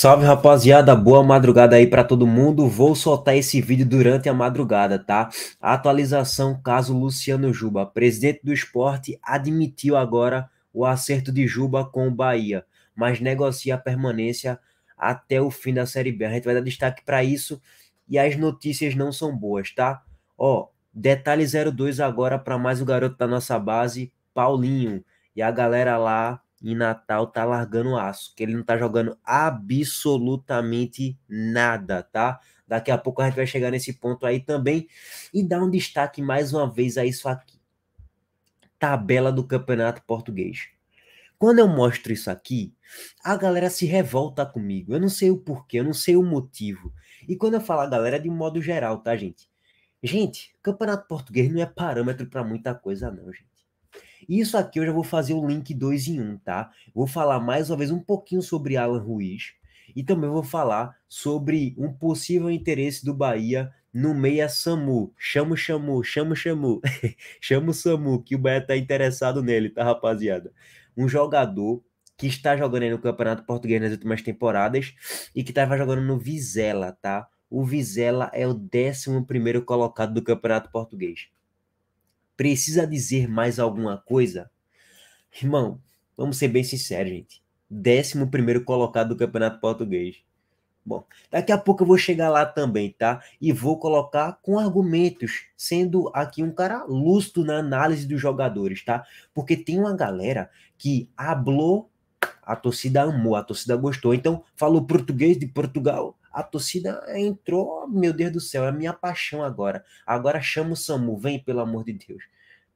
Salve rapaziada, boa madrugada aí para todo mundo. Vou soltar esse vídeo durante a madrugada, tá? Atualização caso Luciano Juba, presidente do esporte, admitiu agora o acerto de Juba com o Bahia, mas negocia a permanência até o fim da Série B. A gente vai dar destaque para isso e as notícias não são boas, tá? Ó, detalhe 02 agora para mais o garoto da nossa base, Paulinho, e a galera lá e Natal tá largando aço, que ele não tá jogando absolutamente nada, tá? Daqui a pouco a gente vai chegar nesse ponto aí também e dar um destaque mais uma vez a isso aqui. Tabela do Campeonato Português. Quando eu mostro isso aqui, a galera se revolta comigo. Eu não sei o porquê, eu não sei o motivo. E quando eu falo a galera é de modo geral, tá, gente? Gente, Campeonato Português não é parâmetro para muita coisa não, gente. Isso aqui eu já vou fazer o link 2 em 1, um, tá? Vou falar mais uma vez um pouquinho sobre Alan Ruiz e também vou falar sobre um possível interesse do Bahia no meia Samu. Chama o chamo, chama o chama o Samu, que o Bahia tá interessado nele, tá, rapaziada? Um jogador que está jogando aí no Campeonato Português nas últimas temporadas e que estava jogando no Vizela, tá? O Vizela é o 11 primeiro colocado do Campeonato Português precisa dizer mais alguma coisa? Irmão, vamos ser bem sinceros, gente. 11 colocado do Campeonato Português. Bom, daqui a pouco eu vou chegar lá também, tá? E vou colocar com argumentos, sendo aqui um cara lúcido na análise dos jogadores, tá? Porque tem uma galera que hablou, a torcida amou, a torcida gostou. Então, falou português de Portugal, a torcida entrou, meu Deus do céu, é a minha paixão agora. Agora chama o SAMU, vem, pelo amor de Deus.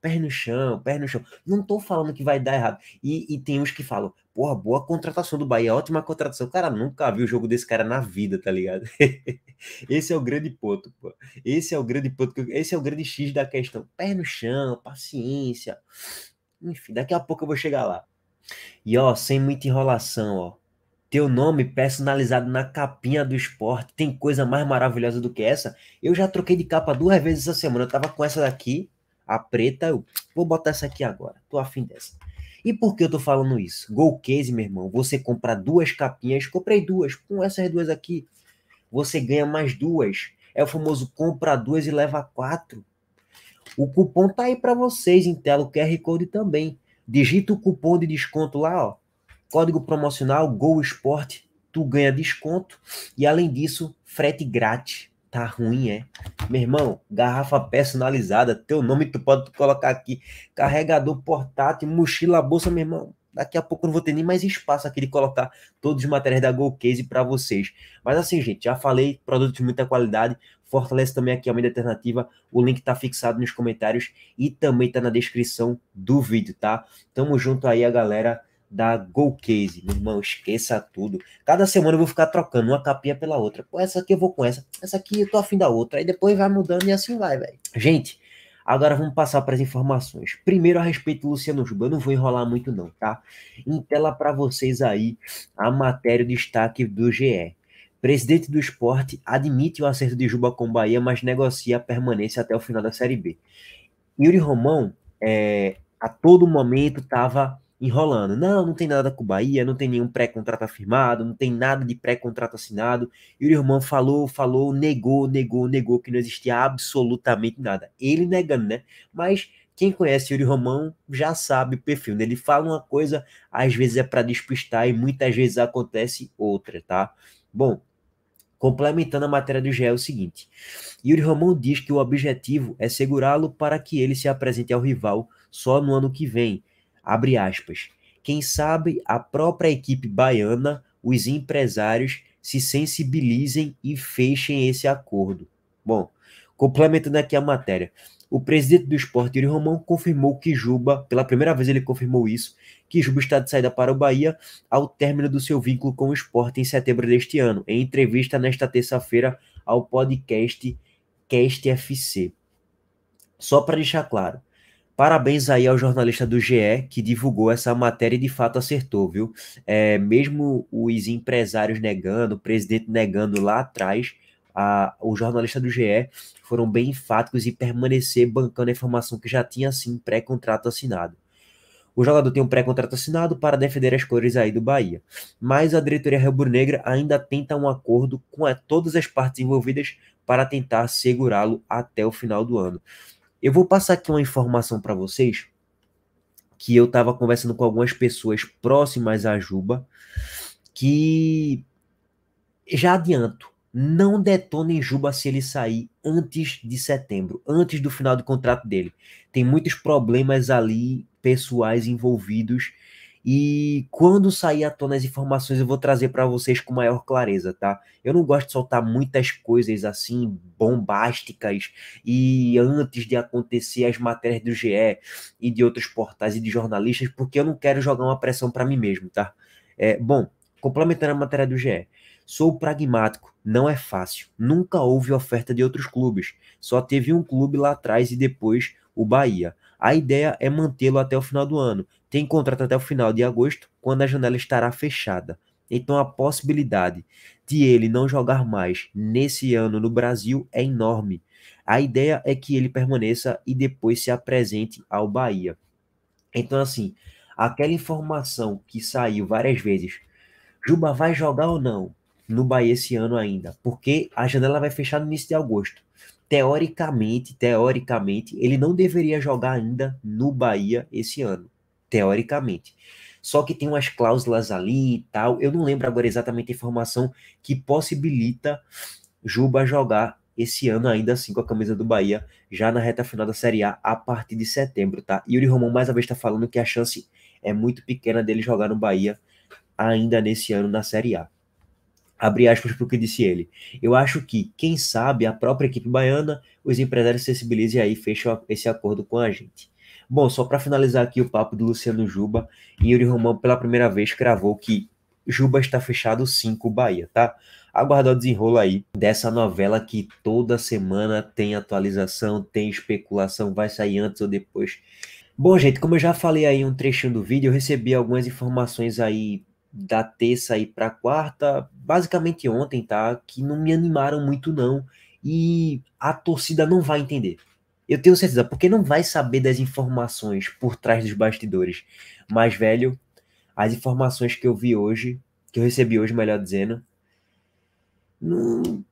Pé no chão, pé no chão. Não tô falando que vai dar errado. E, e tem uns que falam, porra, boa contratação do Bahia, ótima contratação. Cara, nunca vi o jogo desse cara na vida, tá ligado? esse é o grande ponto, pô. Esse é o grande ponto, esse é o grande X da questão. Pé no chão, paciência. Enfim, daqui a pouco eu vou chegar lá. E ó, sem muita enrolação, ó teu nome personalizado na capinha do esporte. Tem coisa mais maravilhosa do que essa? Eu já troquei de capa duas vezes essa semana. Eu tava com essa daqui, a preta. Eu vou botar essa aqui agora. Tô afim dessa. E por que eu tô falando isso? Gol case, meu irmão. Você compra duas capinhas. Comprei duas. Com essas duas aqui, você ganha mais duas. É o famoso compra duas e leva quatro. O cupom tá aí para vocês, tela, o QR Code também. Digita o cupom de desconto lá, ó Código promocional Go Esporte, tu ganha desconto e além disso, frete grátis. Tá ruim, é? Meu irmão, garrafa personalizada, teu nome tu pode colocar aqui, carregador portátil, mochila, bolsa, meu irmão. Daqui a pouco eu não vou ter nem mais espaço aqui de colocar todos os materiais da Go Case para vocês. Mas assim, gente, já falei, produtos de muita qualidade, fortalece também aqui a mídia alternativa. O link tá fixado nos comentários e também tá na descrição do vídeo, tá? Tamo junto aí, a galera da Golcase. Meu irmão, esqueça tudo. Cada semana eu vou ficar trocando uma capinha pela outra. Com essa aqui eu vou com essa. Essa aqui eu tô afim da outra. Aí depois vai mudando e assim vai, velho. Gente, agora vamos passar para as informações. Primeiro a respeito do Luciano Juba. Eu não vou enrolar muito não, tá? Em tela para vocês aí a matéria o destaque do GE. Presidente do esporte admite o acerto de Juba com Bahia, mas negocia a permanência até o final da Série B. Yuri Romão, é, a todo momento, estava enrolando. Não, não tem nada com o Bahia, não tem nenhum pré-contrato afirmado, não tem nada de pré-contrato assinado. E o irmão falou, falou, negou, negou, negou que não existia absolutamente nada. Ele negando, né? Mas quem conhece Yuri Romão já sabe o perfil, né? Ele fala uma coisa, às vezes é para despistar e muitas vezes acontece outra, tá? Bom, complementando a matéria do GE é o seguinte: Yuri Romão diz que o objetivo é segurá-lo para que ele se apresente ao rival só no ano que vem, Abre aspas. Quem sabe a própria equipe baiana, os empresários, se sensibilizem e fechem esse acordo. Bom, complementando aqui a matéria. O presidente do esporte, Yuri Romão, confirmou que Juba, pela primeira vez ele confirmou isso, que Juba está de saída para o Bahia ao término do seu vínculo com o esporte em setembro deste ano, em entrevista nesta terça-feira ao podcast Cast FC. Só para deixar claro, Parabéns aí ao jornalista do GE que divulgou essa matéria e de fato acertou, viu? É, mesmo os empresários negando, o presidente negando lá atrás, a, o jornalista do GE foram bem enfáticos e permanecer bancando a informação que já tinha assim pré-contrato assinado. O jogador tem um pré-contrato assinado para defender as cores aí do Bahia. Mas a diretoria rubro-negra ainda tenta um acordo com a, é, todas as partes envolvidas para tentar segurá-lo até o final do ano. Eu vou passar aqui uma informação para vocês que eu estava conversando com algumas pessoas próximas à Juba que já adianto, não detonem Juba se ele sair antes de setembro, antes do final do contrato dele. Tem muitos problemas ali pessoais envolvidos e quando sair à tona as informações, eu vou trazer para vocês com maior clareza, tá? Eu não gosto de soltar muitas coisas assim bombásticas e antes de acontecer as matérias do GE e de outros portais e de jornalistas, porque eu não quero jogar uma pressão para mim mesmo, tá? É, bom, complementando a matéria do GE. Sou pragmático, não é fácil. Nunca houve oferta de outros clubes. Só teve um clube lá atrás e depois o Bahia. A ideia é mantê-lo até o final do ano. Tem contrato até o final de agosto, quando a janela estará fechada. Então a possibilidade de ele não jogar mais nesse ano no Brasil é enorme. A ideia é que ele permaneça e depois se apresente ao Bahia. Então assim, aquela informação que saiu várias vezes, Juba vai jogar ou não no Bahia esse ano ainda, porque a janela vai fechar no início de agosto teoricamente, teoricamente, ele não deveria jogar ainda no Bahia esse ano, teoricamente. Só que tem umas cláusulas ali e tal, eu não lembro agora exatamente a informação que possibilita Juba jogar esse ano ainda assim com a camisa do Bahia, já na reta final da Série A, a partir de setembro, tá? Yuri Romão mais uma vez está falando que a chance é muito pequena dele jogar no Bahia ainda nesse ano na Série A abre aspas para o que disse ele. Eu acho que, quem sabe, a própria equipe baiana, os empresários sensibilizem aí e fecham esse acordo com a gente. Bom, só para finalizar aqui o papo do Luciano Juba, Yuri Romão pela primeira vez cravou que Juba está fechado 5 Bahia, tá? Aguardar o desenrolo aí dessa novela que toda semana tem atualização, tem especulação, vai sair antes ou depois. Bom, gente, como eu já falei aí um trechinho do vídeo, eu recebi algumas informações aí da terça aí para quarta, basicamente ontem, tá? Que não me animaram muito, não. E a torcida não vai entender. Eu tenho certeza, porque não vai saber das informações por trás dos bastidores. Mas, velho, as informações que eu vi hoje, que eu recebi hoje, melhor dizendo, não...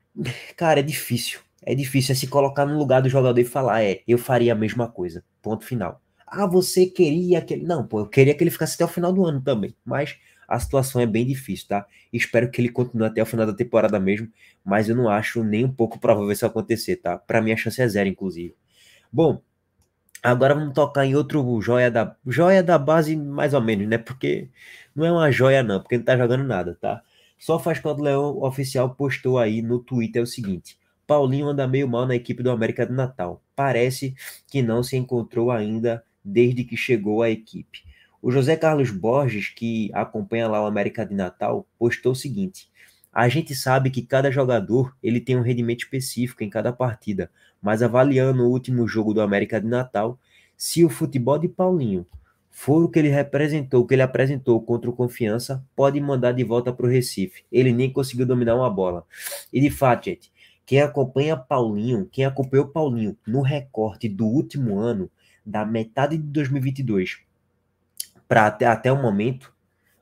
cara, é difícil. É difícil é se colocar no lugar do jogador e falar, é, eu faria a mesma coisa. Ponto final. Ah, você queria que ele. Não, pô, eu queria que ele ficasse até o final do ano também. Mas a situação é bem difícil, tá? Espero que ele continue até o final da temporada mesmo, mas eu não acho nem um pouco provável isso acontecer, tá? Para mim a chance é zero, inclusive. Bom, agora vamos tocar em outro joia da joia da base, mais ou menos, né? Porque não é uma joia não, porque não tá jogando nada, tá? Só faz quando o Leão oficial postou aí no Twitter o seguinte: Paulinho anda meio mal na equipe do América do Natal. Parece que não se encontrou ainda desde que chegou à equipe. O José Carlos Borges, que acompanha lá o América de Natal, postou o seguinte: a gente sabe que cada jogador ele tem um rendimento específico em cada partida, mas avaliando o último jogo do América de Natal, se o futebol de Paulinho for o que ele representou, o que ele apresentou contra o Confiança, pode mandar de volta para o Recife. Ele nem conseguiu dominar uma bola. E de fato, gente, quem acompanha Paulinho, quem acompanhou Paulinho no recorte do último ano, da metade de 2022 para até, até o momento,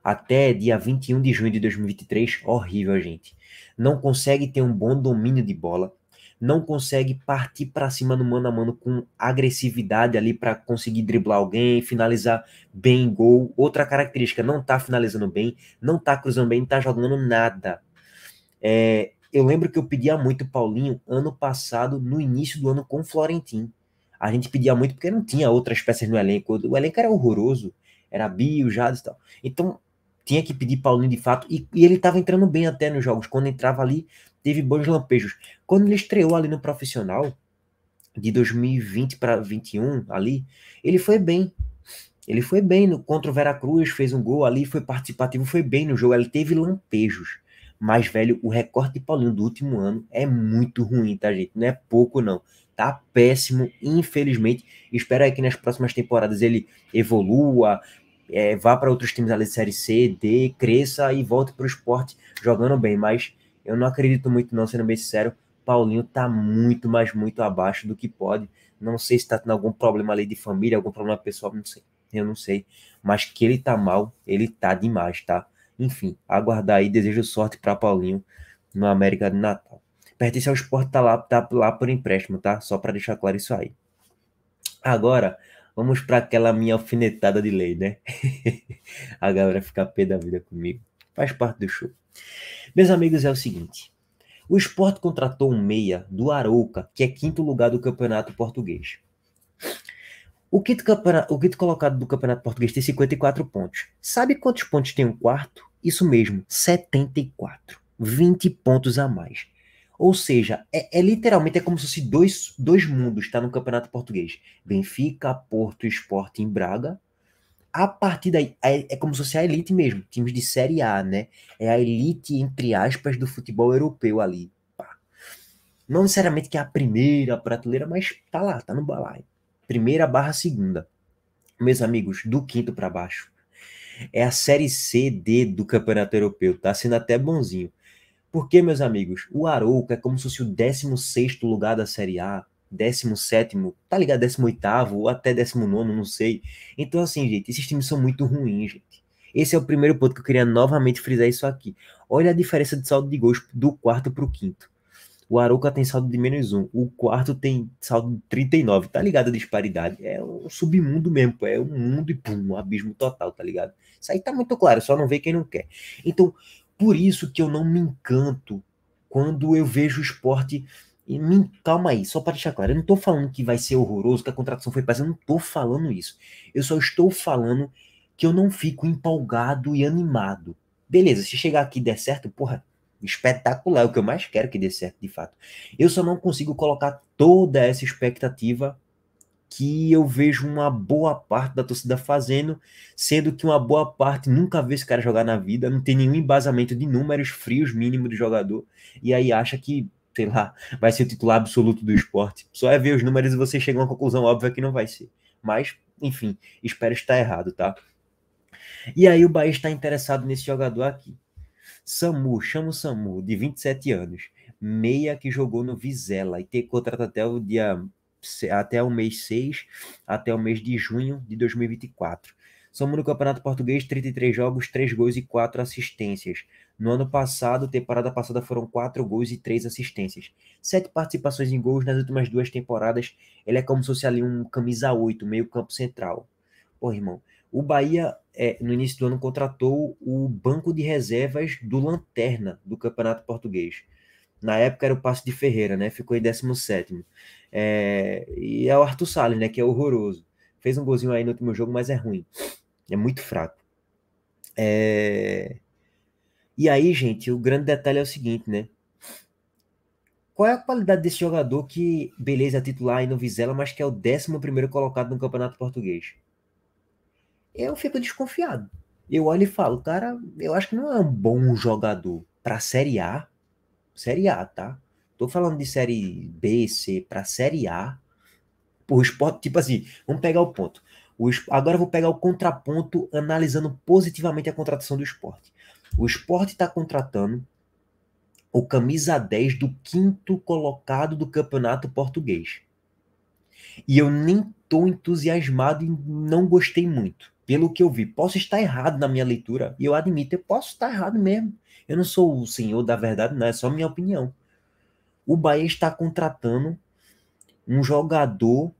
até dia 21 de junho de 2023, horrível, gente. Não consegue ter um bom domínio de bola, não consegue partir para cima no mano a mano com agressividade ali para conseguir driblar alguém, finalizar bem gol. Outra característica, não tá finalizando bem, não tá cruzando bem, não tá jogando nada. É, eu lembro que eu pedia muito Paulinho ano passado, no início do ano com o Florentino. A gente pedia muito porque não tinha outras peças no elenco. O elenco era horroroso. Era Bio, Jades e tal. Então, tinha que pedir Paulinho de fato, e, e ele estava entrando bem até nos jogos. Quando entrava ali, teve bons lampejos. Quando ele estreou ali no profissional, de 2020 para 21 ali, ele foi bem. Ele foi bem no, contra o Veracruz, fez um gol ali, foi participativo, foi bem no jogo. Ele teve lampejos. Mas, velho, o recorte de Paulinho do último ano é muito ruim, tá, gente? Não é pouco, não tá péssimo, infelizmente. Espero que nas próximas temporadas ele evolua, é, vá para outros times ali de Série C, D, cresça e volte para o esporte jogando bem. Mas eu não acredito muito, não, sendo bem sincero. Paulinho tá muito, mas muito abaixo do que pode. Não sei se tá tendo algum problema ali de família, algum problema pessoal, não sei. Eu não sei. Mas que ele tá mal, ele tá demais, tá? Enfim, aguardar aí. Desejo sorte para Paulinho no América de Natal. Pertence ao esporte, tá lá, tá lá por empréstimo, tá? Só para deixar claro isso aí. Agora, vamos para aquela minha alfinetada de lei, né? a galera fica pé da vida comigo. Faz parte do show. Meus amigos, é o seguinte. O esporte contratou um meia do Arouca, que é quinto lugar do campeonato português. O quinto, o quinto colocado do campeonato português tem 54 pontos. Sabe quantos pontos tem o um quarto? Isso mesmo, 74. 20 pontos a mais. Ou seja, é, é literalmente é como se fosse dois, dois mundos, está no Campeonato Português. Benfica, Porto, Esporte em Braga. A partir daí, é, é como se fosse a elite mesmo, times de Série A, né? É a elite, entre aspas, do futebol europeu ali. Não necessariamente que é a primeira prateleira, mas tá lá, tá no balaio. Primeira barra segunda. Meus amigos, do quinto para baixo. É a série C, D do Campeonato Europeu, tá sendo até bonzinho. Porque, meus amigos, o Arouca é como se fosse o 16 lugar da Série A, 17, tá ligado? 18 ou até 19, não sei. Então, assim, gente, esses times são muito ruins, gente. Esse é o primeiro ponto que eu queria novamente frisar isso aqui. Olha a diferença de saldo de gols do quarto para o quinto. O Arouca tem saldo de menos um, o quarto tem saldo de 39, tá ligado? A disparidade. É um submundo mesmo, é um mundo e pum, um abismo total, tá ligado? Isso aí tá muito claro, só não vê quem não quer. Então, por isso que eu não me encanto quando eu vejo o esporte. E me, calma aí, só para deixar claro, eu não estou falando que vai ser horroroso, que a contratação foi péssima, eu não estou falando isso. Eu só estou falando que eu não fico empolgado e animado. Beleza, se chegar aqui e der certo, porra, espetacular, é o que eu mais quero que dê certo, de fato. Eu só não consigo colocar toda essa expectativa que eu vejo uma boa parte da torcida fazendo, sendo que uma boa parte nunca vê esse cara jogar na vida, não tem nenhum embasamento de números frios mínimo do jogador, e aí acha que, sei lá, vai ser o titular absoluto do esporte. Só é ver os números e você chega a uma conclusão óbvia que não vai ser. Mas, enfim, espero estar errado, tá? E aí o Bahia está interessado nesse jogador aqui. Samu, chama o Samu, de 27 anos, meia que jogou no Vizela e tem contrato até o dia até o mês 6, até o mês de junho de 2024. Somos no Campeonato Português 33 jogos, 3 gols e 4 assistências. No ano passado, temporada passada, foram 4 gols e 3 assistências. 7 participações em gols nas últimas duas temporadas. Ele é como se fosse ali um camisa 8, meio campo central. Porra, irmão. O Bahia, é, no início do ano, contratou o banco de reservas do Lanterna do Campeonato Português. Na época era o Passo de Ferreira, né? Ficou em 17. É, e é o Arthur Salles, né? Que é horroroso. Fez um golzinho aí no último jogo, mas é ruim. É muito fraco. É... E aí, gente, o grande detalhe é o seguinte, né? Qual é a qualidade desse jogador que, beleza, titular aí no Vizela, mas que é o 11 colocado no Campeonato Português? Eu fico desconfiado. Eu olho e falo, cara, eu acho que não é um bom jogador. Pra Série A, Série A, tá? Tô falando de série B, C para série A. O esporte, tipo assim, vamos pegar o ponto. O, agora vou pegar o contraponto analisando positivamente a contratação do esporte. O esporte está contratando o camisa 10 do quinto colocado do campeonato português. E eu nem tô entusiasmado e não gostei muito pelo que eu vi. Posso estar errado na minha leitura, e eu admito, eu posso estar errado mesmo. Eu não sou o senhor da verdade, não, é só minha opinião. O Bahia está contratando um jogador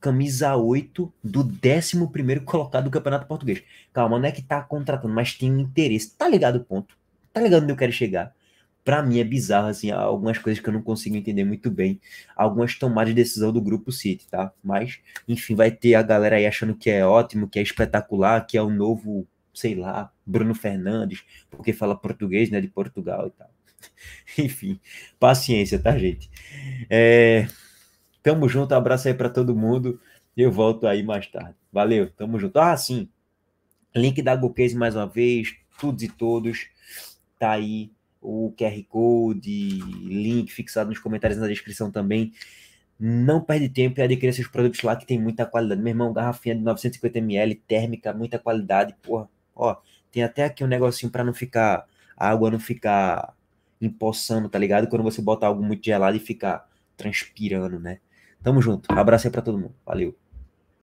camisa 8 do 11 colocado do Campeonato Português. Calma, não é que está contratando, mas tem um interesse. Tá ligado o ponto? Tá ligado onde eu quero chegar? para mim é bizarro, assim, algumas coisas que eu não consigo entender muito bem, algumas tomadas de decisão do grupo City, tá? Mas, enfim, vai ter a galera aí achando que é ótimo, que é espetacular, que é o novo, sei lá, Bruno Fernandes, porque fala português, né, de Portugal e tal. enfim, paciência, tá, gente? É... Tamo junto, abraço aí para todo mundo. Eu volto aí mais tarde. Valeu, tamo junto. Ah, sim. Link da GoCase mais uma vez, todos e todos. Tá aí o QR Code, link fixado nos comentários na descrição também. Não perde tempo e adquira seus produtos lá que tem muita qualidade. Meu irmão, garrafinha de 950ml, térmica, muita qualidade. Porra, ó, tem até aqui um negocinho para não ficar, a água não ficar empoçando, tá ligado? Quando você bota algo muito gelado e ficar transpirando, né? Tamo junto. Abraço aí pra todo mundo. Valeu.